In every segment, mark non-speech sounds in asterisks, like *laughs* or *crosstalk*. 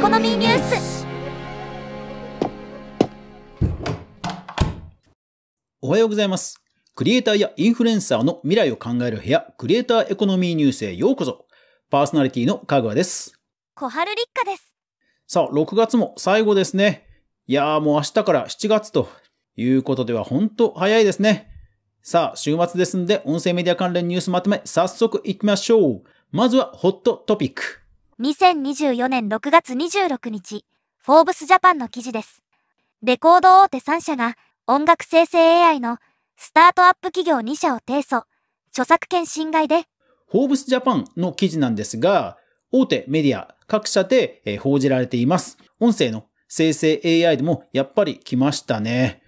コノミーニュースおはようございますクリエイターやインフルエンサーの未来を考える部屋クリエイターエコノミーニュースへようこそパーソナリティの香川です小春立花ですさあ6月も最後ですねいやーもう明日から7月ということでは本当早いですねさあ、週末ですんで、音声メディア関連ニュースまとめ、早速行きましょう。まずは、ホットトピック。2024年6月26日、フォーブスジャパンの記事です。レコード大手3社が音楽生成 AI のスタートアップ企業2社を提訴、著作権侵害で。フォーブスジャパンの記事なんですが、大手メディア各社で報じられています。音声の生成 AI でもやっぱり来ましたね。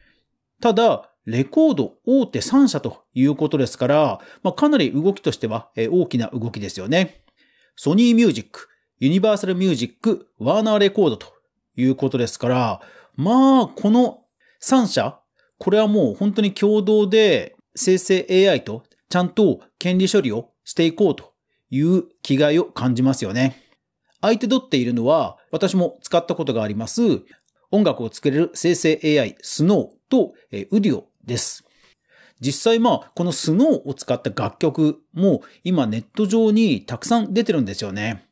ただ、レコード大手3社ということですから、まあ、かなり動きとしては大きな動きですよね。ソニーミュージック、ユニバーサルミュージック、ワーナーレコードということですから、まあ、この3社、これはもう本当に共同で生成 AI とちゃんと権利処理をしていこうという気概を感じますよね。相手取っているのは、私も使ったことがあります、音楽を作れる生成 AI、スノーと、えウディオです。実際まあ、このスノーを使った楽曲も今ネット上にたくさん出てるんですよね。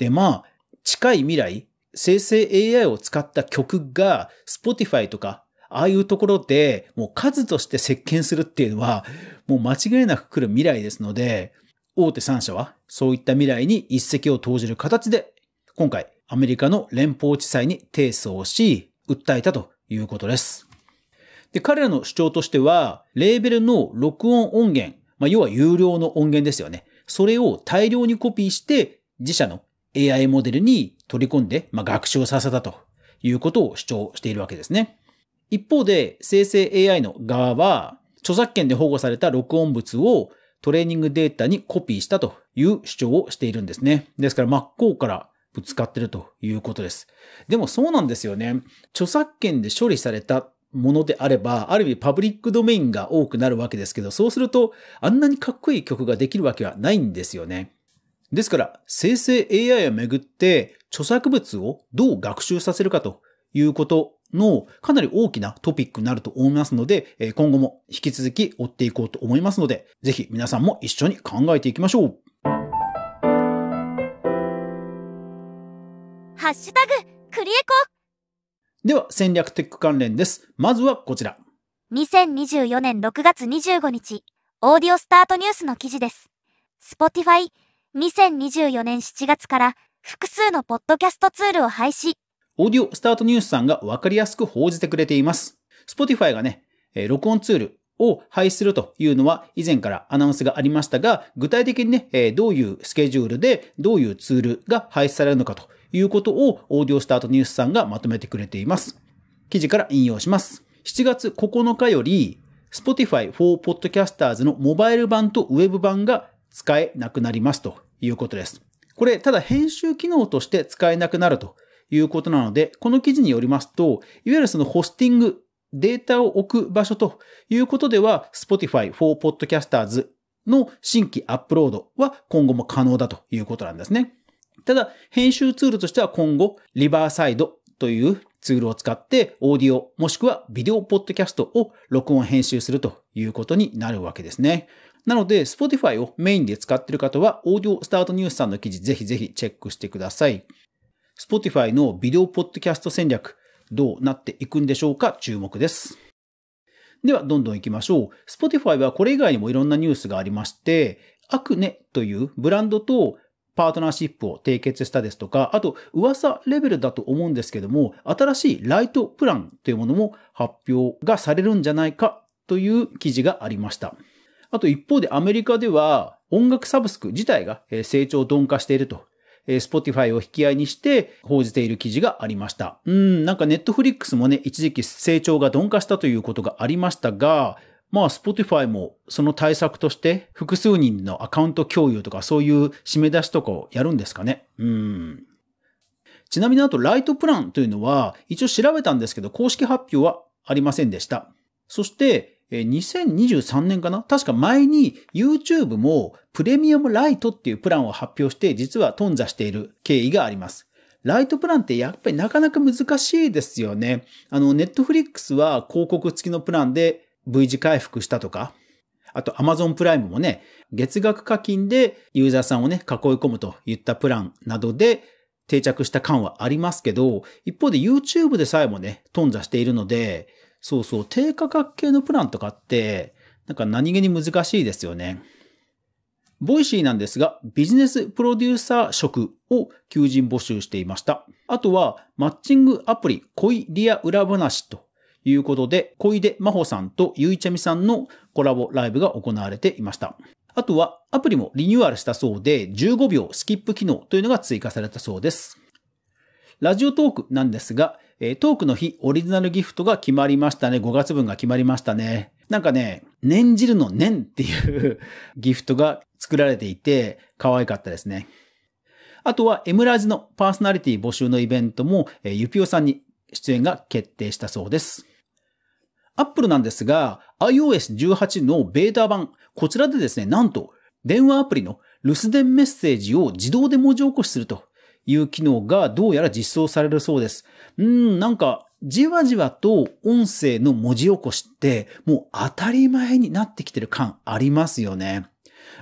で、まあ、近い未来、生成 AI を使った曲が Spotify とか、ああいうところでもう数として席巻するっていうのは、もう間違いなく来る未来ですので、大手3社はそういった未来に一石を投じる形で、今回アメリカの連邦地裁に提訴をし、訴えたということです。で、彼らの主張としては、レーベルの録音音源、まあ、要は有料の音源ですよね。それを大量にコピーして、自社の AI モデルに取り込んで、まあ、学習させたということを主張しているわけですね。一方で、生成 AI の側は、著作権で保護された録音物をトレーニングデータにコピーしたという主張をしているんですね。ですから真っ向からぶつかってるということです。でもそうなんですよね。著作権で処理されたものであれば、ある意味パブリックドメインが多くなるわけですけど、そうするとあんなにかっこいい曲ができるわけはないんですよね。ですから、生成 AI をめぐって著作物をどう学習させるかということのかなり大きなトピックになると思いますので、今後も引き続き追っていこうと思いますので、ぜひ皆さんも一緒に考えていきましょう。ハッシュタグ、クリエコでは戦略テック関連です。まずはこちら。2024年6月25日、オーディオスタートニュースの記事です。Spotify、2024年7月から複数のポッドキャストツールを廃止。オーディオスタートニュースさんがわかりやすく報じてくれています。Spotify がね、えー、録音ツールを廃止するというのは以前からアナウンスがありましたが、具体的にね、えー、どういうスケジュールでどういうツールが廃止されるのかということをオーディオスタートニュースさんがまとめてくれています。記事から引用します。7月9日より、Spotify for Podcasters のモバイル版とウェブ版が使えなくなりますということです。これ、ただ編集機能として使えなくなるということなので、この記事によりますと、いわゆるそのホスティング、データを置く場所ということでは、Spotify for Podcasters の新規アップロードは今後も可能だということなんですね。ただ、編集ツールとしては今後、リバーサイドというツールを使って、オーディオもしくはビデオポッドキャストを録音編集するということになるわけですね。なので、Spotify をメインで使っている方は、オーディオスタートニュースさんの記事ぜひぜひチェックしてください。Spotify のビデオポッドキャスト戦略、どうなっていくんでしょうか注目です。では、どんどん行きましょう。Spotify はこれ以外にもいろんなニュースがありまして、アクネというブランドとパートナーシップを締結したですとか、あと噂レベルだと思うんですけども、新しいライトプランというものも発表がされるんじゃないかという記事がありました。あと一方でアメリカでは音楽サブスク自体が成長鈍化していると。スポティファイを引き合いにして報じている記事がありました。うん、なんかネットフリックスもね、一時期成長が鈍化したということがありましたが、まあスポティファイもその対策として複数人のアカウント共有とかそういう締め出しとかをやるんですかね。うん。ちなみにあとライトプランというのは一応調べたんですけど公式発表はありませんでした。そして2023年かな確か前に YouTube もプレミアムライトっていうプランを発表して実は頓挫している経緯があります。ライトプランってやっぱりなかなか難しいですよね。あの、ネットフリックスは広告付きのプランで V 字回復したとか、あと Amazon プライムもね、月額課金でユーザーさんをね、囲い込むといったプランなどで定着した感はありますけど、一方で YouTube でさえもね、頓挫しているので、そうそう、低価格系のプランとかって、なんか何気に難しいですよね。ボイシーなんですが、ビジネスプロデューサー職を求人募集していました。あとは、マッチングアプリ恋リア裏話ということで、小出真帆さんとゆいちゃみさんのコラボライブが行われていました。あとは、アプリもリニューアルしたそうで、15秒スキップ機能というのが追加されたそうです。ラジオトークなんですが、えー、トークの日オリジナルギフトが決まりましたね。5月分が決まりましたね。なんかね、念じるの念っていう *laughs* ギフトが作られていて、可愛かったですね。あとは、エムラジのパーソナリティ募集のイベントも、えー、ゆぴおさんに出演が決定したそうです。アップルなんですが、iOS18 のベータ版、こちらでですね、なんと、電話アプリの留守電メッセージを自動で文字起こしするという機能がどうやら実装されるそうです。うん、なんか、じわじわと音声の文字起こしって、もう当たり前になってきてる感ありますよね。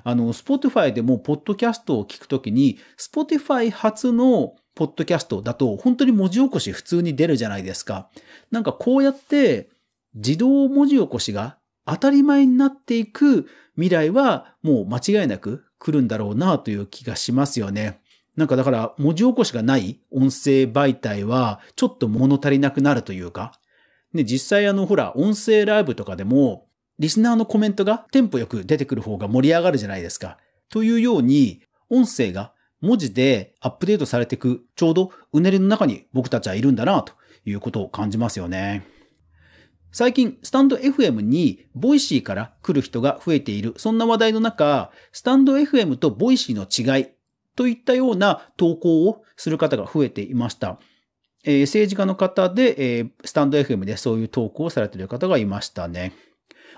あの、Spotify でも、ポッドキャストを聞くときに、Spotify 初のポッドキャストだと、本当に文字起こし普通に出るじゃないですか。なんかこうやって、自動文字起こしが当たり前になっていく未来は、もう間違いなく来るんだろうなという気がしますよね。なんかだから文字起こしがない音声媒体はちょっと物足りなくなるというか、で、実際あのほら、音声ライブとかでも、リスナーのコメントがテンポよく出てくる方が盛り上がるじゃないですか。というように、音声が文字でアップデートされていく、ちょうどうねりの中に僕たちはいるんだな、ということを感じますよね。最近、スタンド FM に、ボイシーから来る人が増えている、そんな話題の中、スタンド FM とボイシーの違いといったような投稿をする方が増えていました。えー、政治家の方で、えー、スタンド FM でそういう投稿をされている方がいましたね。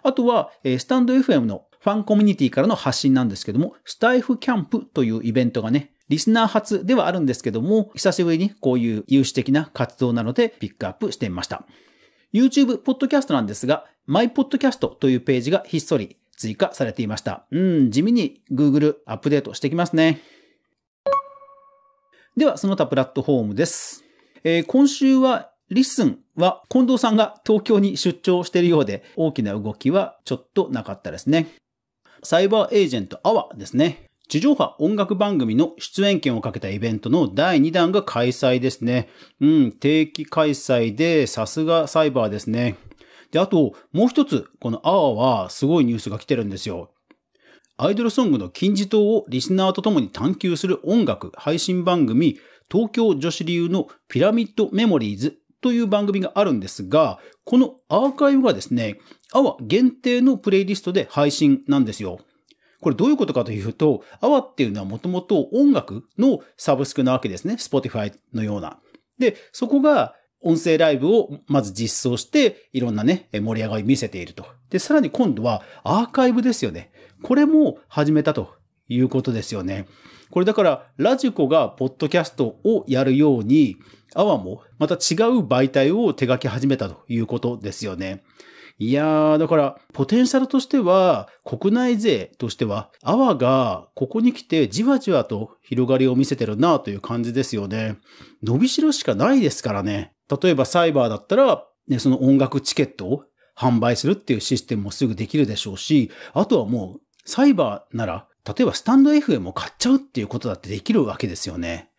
あとは、えー、スタンド FM のファンコミュニティからの発信なんですけども、スタイフキャンプというイベントがね、リスナー初ではあるんですけども、久しぶりにこういう有志的な活動なのでピックアップしてみました。YouTube、ポッドキャストなんですが、マイポッドキャストというページがひっそり追加されていました。うん、地味に Google アップデートしてきますね。では、その他プラットフォームです。えー、今週は、リッスンは、近藤さんが東京に出張しているようで、大きな動きはちょっとなかったですね。サイバーエージェントアワーですね。地上波音楽番組の出演権をかけたイベントの第2弾が開催ですね。うん、定期開催で、さすがサイバーですね。で、あと、もう一つ、このアワーはすごいニュースが来てるんですよ。アイドルソングの金字塔をリスナーと共に探求する音楽配信番組、東京女子流のピラミッドメモリーズという番組があるんですが、このアーカイブがですね、アワ限定のプレイリストで配信なんですよ。これどういうことかというと、アワっていうのはもともと音楽のサブスクなわけですね。Spotify のような。で、そこが音声ライブをまず実装して、いろんなね、盛り上がり見せていると。で、さらに今度はアーカイブですよね。これも始めたということですよね。これだから、ラジコがポッドキャストをやるように、アワもまた違う媒体を手掛け始めたということですよね。いやー、だから、ポテンシャルとしては、国内勢としては、アワがここに来てじわじわと広がりを見せてるなという感じですよね。伸びしろしかないですからね。例えばサイバーだったら、ね、その音楽チケットを販売するっていうシステムもすぐできるでしょうし、あとはもうサイバーなら、例えばスタンド FM を買っちゃうっていうことだってできるわけですよね。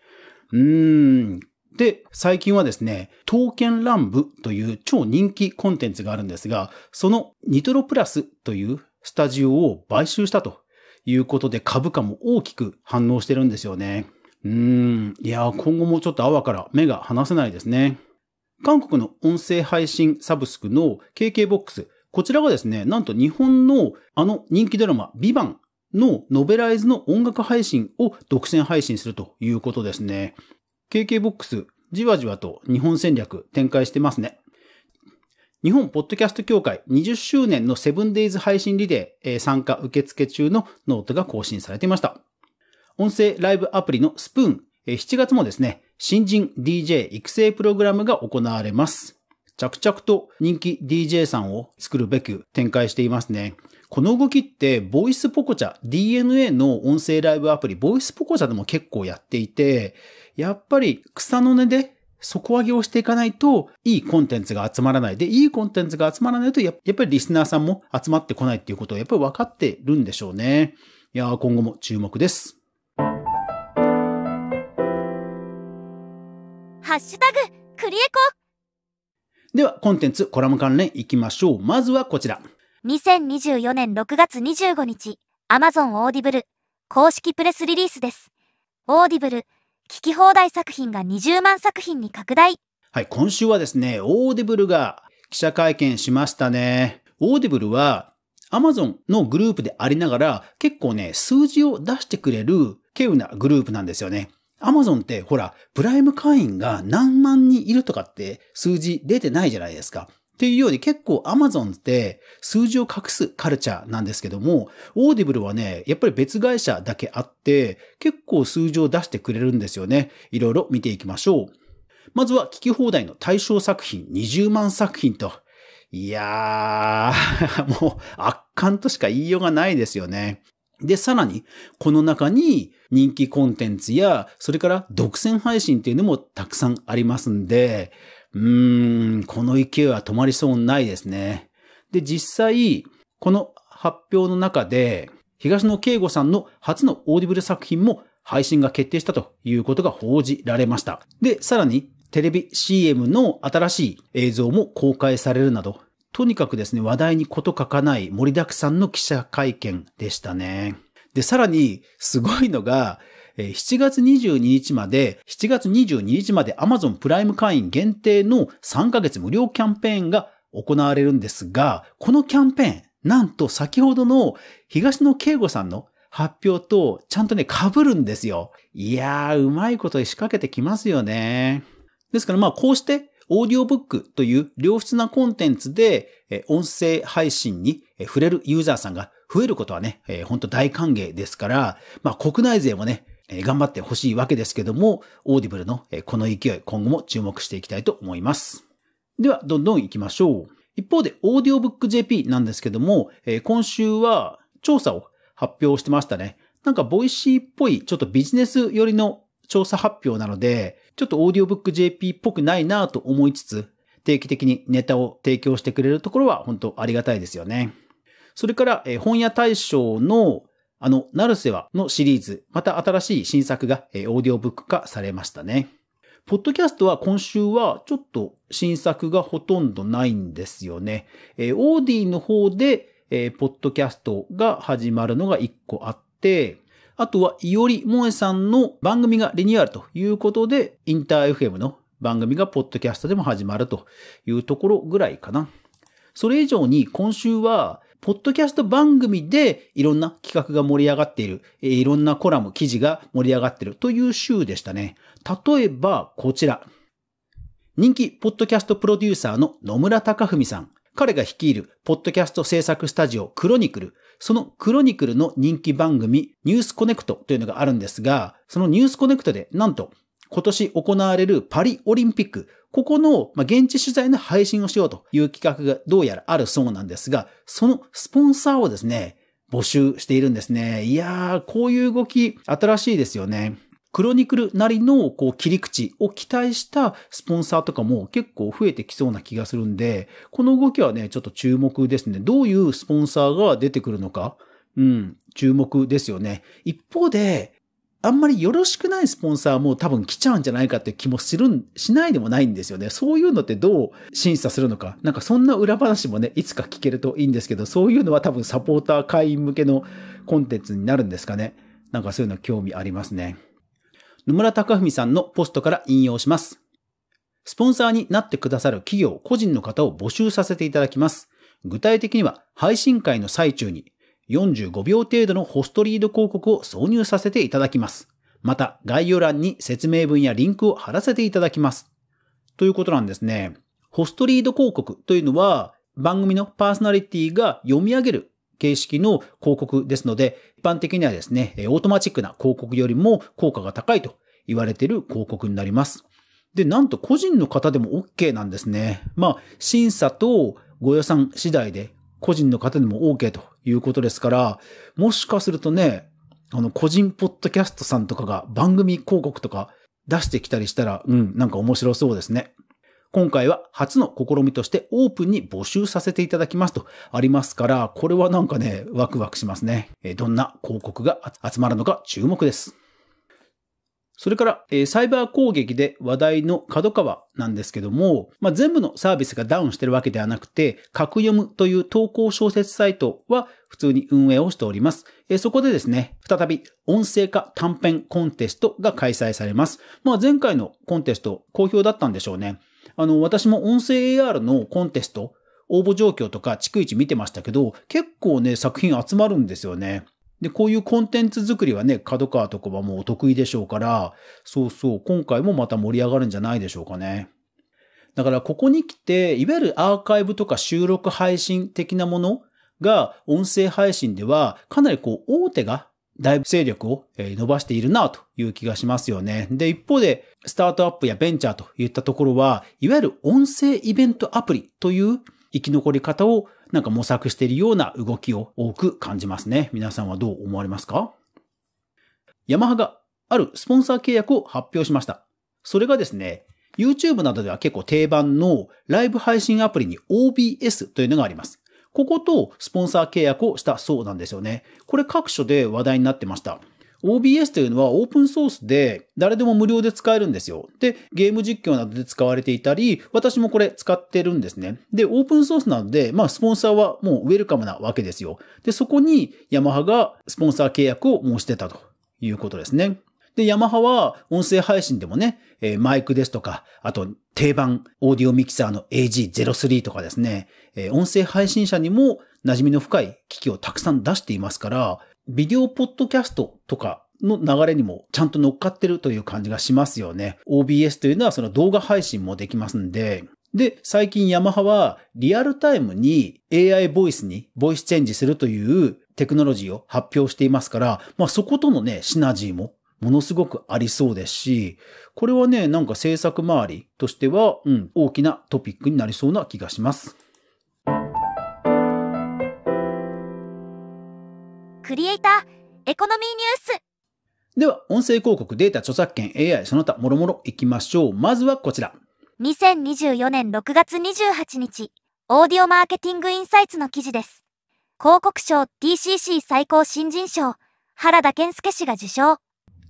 うーん。で、最近はですね、刀剣乱舞という超人気コンテンツがあるんですが、そのニトロプラスというスタジオを買収したということで株価も大きく反応してるんですよね。うーん。いや今後もちょっと泡から目が離せないですね。韓国の音声配信サブスクの KKBOX こちらがですね、なんと日本のあの人気ドラマ、ビバンのノベライズの音楽配信を独占配信するということですね。KKBOX、じわじわと日本戦略展開してますね。日本ポッドキャスト協会20周年のセブンデイズ配信リレー参加受付中のノートが更新されていました。音声ライブアプリのスプーン、7月もですね、新人 DJ 育成プログラムが行われます。着々と人気 DJ さんを作るべく展開していますね。この動きって、ボイスポコチャ、DNA の音声ライブアプリ、ボイスポコチャでも結構やっていて、やっぱり草の根で底上げをしていかないと、いいコンテンツが集まらない。で、いいコンテンツが集まらないと、やっぱりリスナーさんも集まってこないっていうことを、やっぱり分かってるんでしょうね。いやー、今後も注目です。ハッシュタグ、クリエコでは、コンテンツ、コラム関連いきましょう。まずはこちら。2024年6月25日、Amazon Audible 公式プレスリリースです。Audible 聞き放題作品が20万作品に拡大。はい、今週はですね、Audible が記者会見しましたね。Audible は Amazon のグループでありながら結構ね、数字を出してくれる稀有なグループなんですよね。アマゾンってほら、プライム会員が何万人いるとかって数字出てないじゃないですか。っていうように結構 Amazon って数字を隠すカルチャーなんですけども、オーディブルはね、やっぱり別会社だけあって、結構数字を出してくれるんですよね。いろいろ見ていきましょう。まずは聞き放題の対象作品20万作品と。いやー、*laughs* もう圧巻としか言いようがないですよね。で、さらに、この中に人気コンテンツや、それから独占配信っていうのもたくさんありますんで、うーん、この勢いは止まりそうないですね。で、実際、この発表の中で、東野圭吾さんの初のオーディブル作品も配信が決定したということが報じられました。で、さらに、テレビ CM の新しい映像も公開されるなど、とにかくですね、話題に事欠かない盛りだくさんの記者会見でしたね。で、さらに、すごいのが、7月22日まで、7月22日まで Amazon プライム会員限定の3ヶ月無料キャンペーンが行われるんですが、このキャンペーン、なんと先ほどの東野圭吾さんの発表とちゃんとね、被るんですよ。いやー、うまいこと仕掛けてきますよね。ですからまあこうしてオーディオブックという良質なコンテンツで、音声配信に触れるユーザーさんが増えることはね、本当大歓迎ですから、まあ国内勢もね、頑張ってほしいわけですけども、オーディブルのこの勢い、今後も注目していきたいと思います。では、どんどん行きましょう。一方で、オーディオブック JP なんですけども、今週は調査を発表してましたね。なんか、ボイシーっぽい、ちょっとビジネス寄りの調査発表なので、ちょっとオーディオブック JP っぽくないなと思いつつ、定期的にネタを提供してくれるところは本当ありがたいですよね。それから、え本屋大賞のあの、ナルセはのシリーズ、また新しい新作が、えオーディオブック化されましたね。ポッドキャストは今週はちょっと新作がほとんどないんですよね。えー、オーディの方で、えー、ポッドキャストが始まるのが1個あって、あとは、いおりもえさんの番組がリニューアルということで、インター FM の番組がポッドキャストでも始まるというところぐらいかな。それ以上に今週は、ポッドキャスト番組でいろんな企画が盛り上がっている、いろんなコラム、記事が盛り上がっているという週でしたね。例えば、こちら。人気ポッドキャストプロデューサーの野村隆文さん。彼が率いるポッドキャスト制作スタジオクロニクル。そのクロニクルの人気番組ニュースコネクトというのがあるんですが、そのニュースコネクトでなんと今年行われるパリオリンピック、ここの現地取材の配信をしようという企画がどうやらあるそうなんですが、そのスポンサーをですね、募集しているんですね。いやー、こういう動き、新しいですよね。クロニクルなりのこう切り口を期待したスポンサーとかも結構増えてきそうな気がするんで、この動きはね、ちょっと注目ですね。どういうスポンサーが出てくるのか、うん、注目ですよね。一方で、あんまりよろしくないスポンサーも多分来ちゃうんじゃないかって気もするん、しないでもないんですよね。そういうのってどう審査するのか。なんかそんな裏話もね、いつか聞けるといいんですけど、そういうのは多分サポーター会員向けのコンテンツになるんですかね。なんかそういうの興味ありますね。野村隆文さんのポストから引用します。スポンサーになってくださる企業、個人の方を募集させていただきます。具体的には配信会の最中に45秒程度のホストリード広告を挿入させていただきます。また概要欄に説明文やリンクを貼らせていただきます。ということなんですね。ホストリード広告というのは番組のパーソナリティが読み上げる形式の広告ですので、一般的にはですね、オートマチックな広告よりも効果が高いと言われている広告になります。で、なんと個人の方でも OK なんですね。まあ、審査とご予算次第で個人の方でも OK ということですから、もしかするとね、あの、個人ポッドキャストさんとかが番組広告とか出してきたりしたら、うん、なんか面白そうですね。今回は初の試みとしてオープンに募集させていただきますとありますから、これはなんかね、ワクワクしますね。どんな広告が集まるのか注目です。それから、えサイバー攻撃で話題の角川なんですけども、まあ、全部のサービスがダウンしてるわけではなくて、格読むという投稿小説サイトは普通に運営をしております。えそこでですね、再び音声化短編コンテストが開催されます。まあ、前回のコンテスト好評だったんでしょうね。あの、私も音声 AR のコンテスト、応募状況とか逐一見てましたけど、結構ね、作品集まるんですよね。で、こういうコンテンツ作りはね、角川とかはもうお得意でしょうから、そうそう、今回もまた盛り上がるんじゃないでしょうかね。だからここに来て、いわゆるアーカイブとか収録配信的なものが音声配信ではかなりこう大手がだいぶ勢力を伸ばしているなという気がしますよね。で、一方で、スタートアップやベンチャーといったところは、いわゆる音声イベントアプリという生き残り方をなんか模索しているような動きを多く感じますね。皆さんはどう思われますかヤマハがあるスポンサー契約を発表しました。それがですね、YouTube などでは結構定番のライブ配信アプリに OBS というのがあります。こことスポンサー契約をしたそうなんですよね。これ各所で話題になってました。OBS というのはオープンソースで誰でも無料で使えるんですよ。で、ゲーム実況などで使われていたり、私もこれ使ってるんですね。で、オープンソースなので、まあ、スポンサーはもうウェルカムなわけですよ。で、そこにヤマハがスポンサー契約を申してたということですね。で、ヤマハは音声配信でもね、えー、マイクですとか、あと定番オーディオミキサーの AG03 とかですね、えー、音声配信者にも馴染みの深い機器をたくさん出していますから、ビデオポッドキャストとかの流れにもちゃんと乗っかってるという感じがしますよね。OBS というのはその動画配信もできますんで、で、最近ヤマハはリアルタイムに AI ボイスにボイスチェンジするというテクノロジーを発表していますから、まあそことのね、シナジーもものすごくありそうですし、これはね、なんか制作周りとしては、うん、大きなトピックになりそうな気がします。クリエイター、エコノミーニュース。では、音声広告、データ、著作権、AI、その他、もろもろいきましょう。まずはこちら。2024年6月28日、オーディオマーケティングインサイツの記事です。広告賞 TCC 最高新人賞、原田健介氏が受賞。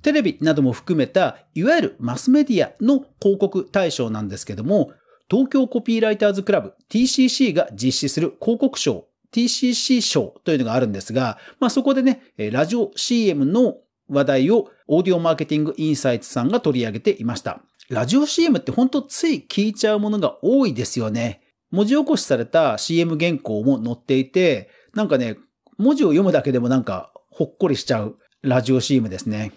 テレビなども含めた、いわゆるマスメディアの広告対象なんですけども、東京コピーライターズクラブ TCC が実施する広告賞 TCC 賞というのがあるんですが、まあ、そこでね、ラジオ CM の話題をオーディオマーケティングインサイツさんが取り上げていました。ラジオ CM ってほんとつい聞いちゃうものが多いですよね。文字起こしされた CM 原稿も載っていて、なんかね、文字を読むだけでもなんかほっこりしちゃうラジオ CM ですね。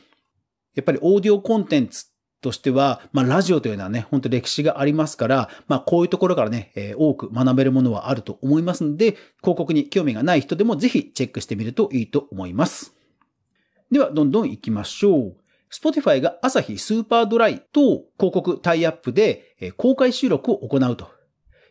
やっぱりオーディオコンテンツとしては、まあ、ラジオというのはね、ほんと歴史がありますから、まあ、こういうところからね、えー、多く学べるものはあると思いますので、広告に興味がない人でもぜひチェックしてみるといいと思います。では、どんどん行きましょう。Spotify が朝日スーパードライと広告タイアップで、え公開収録を行うと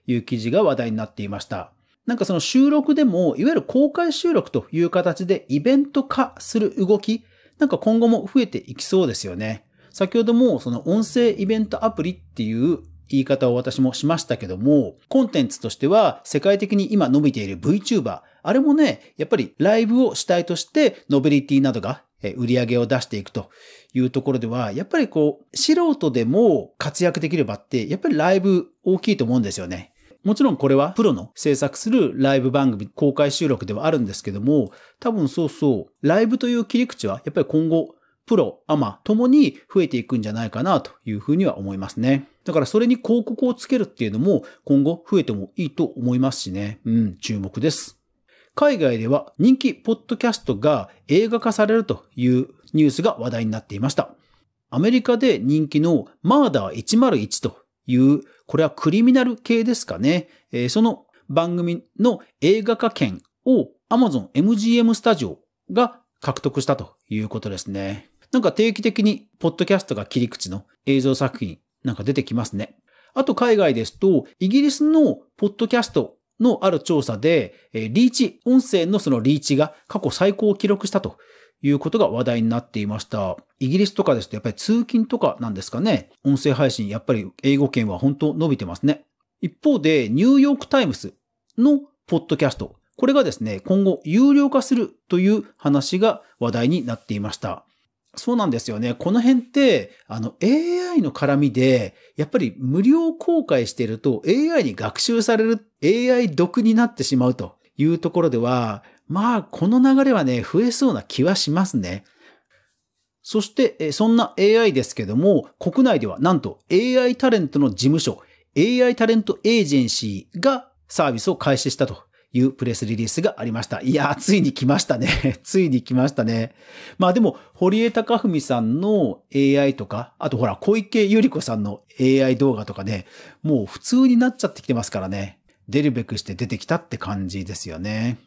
いう記事が話題になっていました。なんかその収録でも、いわゆる公開収録という形でイベント化する動き、なんか今後も増えていきそうですよね。先ほどもその音声イベントアプリっていう言い方を私もしましたけども、コンテンツとしては世界的に今伸びている VTuber、あれもね、やっぱりライブを主体としてノベリティなどが売り上げを出していくというところでは、やっぱりこう、素人でも活躍できる場って、やっぱりライブ大きいと思うんですよね。もちろんこれはプロの制作するライブ番組公開収録ではあるんですけども、多分そうそう、ライブという切り口はやっぱり今後、プロ、アマともに増えていくんじゃないかなというふうには思いますね。だからそれに広告をつけるっていうのも今後増えてもいいと思いますしね。うん、注目です。海外では人気ポッドキャストが映画化されるというニュースが話題になっていました。アメリカで人気のマーダー101という、これはクリミナル系ですかね。えー、その番組の映画化権を Amazon MGM スタジオが獲得したということですね。なんか定期的に、ポッドキャストが切り口の映像作品なんか出てきますね。あと海外ですと、イギリスのポッドキャストのある調査で、リーチ、音声のそのリーチが過去最高を記録したということが話題になっていました。イギリスとかですとやっぱり通勤とかなんですかね。音声配信、やっぱり英語圏は本当伸びてますね。一方で、ニューヨークタイムズのポッドキャスト。これがですね、今後有料化するという話が話題になっていました。そうなんですよね。この辺って、あの AI の絡みで、やっぱり無料公開してると AI に学習される、AI 毒になってしまうというところでは、まあ、この流れはね、増えそうな気はしますね。そして、そんな AI ですけども、国内ではなんと AI タレントの事務所、AI タレントエージェンシーがサービスを開始したというプレスリリースがありました。いやー、ついに来ましたね。*laughs* ついに来ましたね。まあでも、堀江貴文さんの AI とか、あとほら、小池百合子さんの AI 動画とかね、もう普通になっちゃってきてますからね。出るべくして出てきたって感じですよね。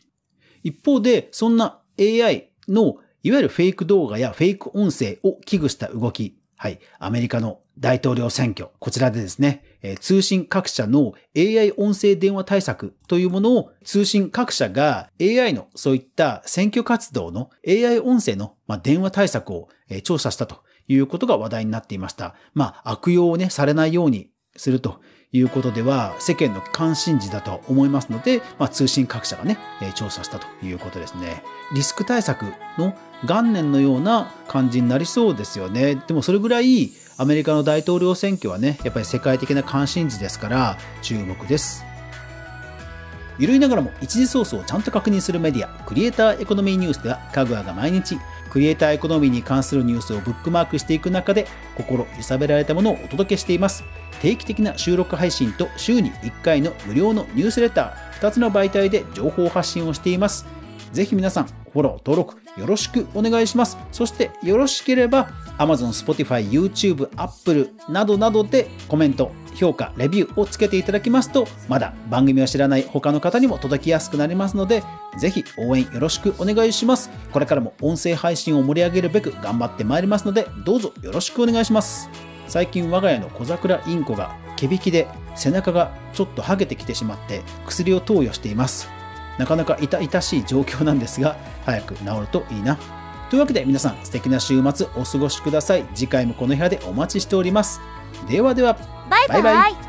一方で、そんな AI のいわゆるフェイク動画やフェイク音声を危惧した動きはい、アメリカの大統領選挙、こちらでですね、通信各社の AI 音声電話対策というものを通信各社が AI のそういった選挙活動の AI 音声の電話対策を調査したということが話題になっていました。まあ、悪用をね、されないようにするということでは世間の関心事だと思いますので、まあ、通信各社がね、え調査したということですね。リスク対策の元年のような感じになりそうですよね。でもそれぐらいアメリカの大統領選挙はね、やっぱり世界的な関心事ですから注目です。緩るいながらも一時ソースをちゃんと確認するメディア、クリエイターエコノミーニュースでは、かぐわが毎日クリエイターエコノミーに関するニュースをブックマークしていく中で心揺さぶられたものをお届けしています定期的な収録配信と週に1回の無料のニュースレター2つの媒体で情報発信をしていますぜひ皆さん、フォロー、登録、よろしくお願いします。そして、よろしければ、Amazon、Spotify、YouTube、Apple などなどでコメント、評価、レビューをつけていただきますと、まだ番組を知らない他の方にも届きやすくなりますので、ぜひ応援よろしくお願いします。これからも音声配信を盛り上げるべく頑張ってまいりますので、どうぞよろしくお願いします。最近我が家の小桜インコが毛引きで背中がちょっとはげてきてしまって薬を投与しています。なかなか痛々しい状況なんですが早く治るといいなというわけで皆さん素敵な週末お過ごしください次回もこの部屋でお待ちしておりますではではバイバイバイバ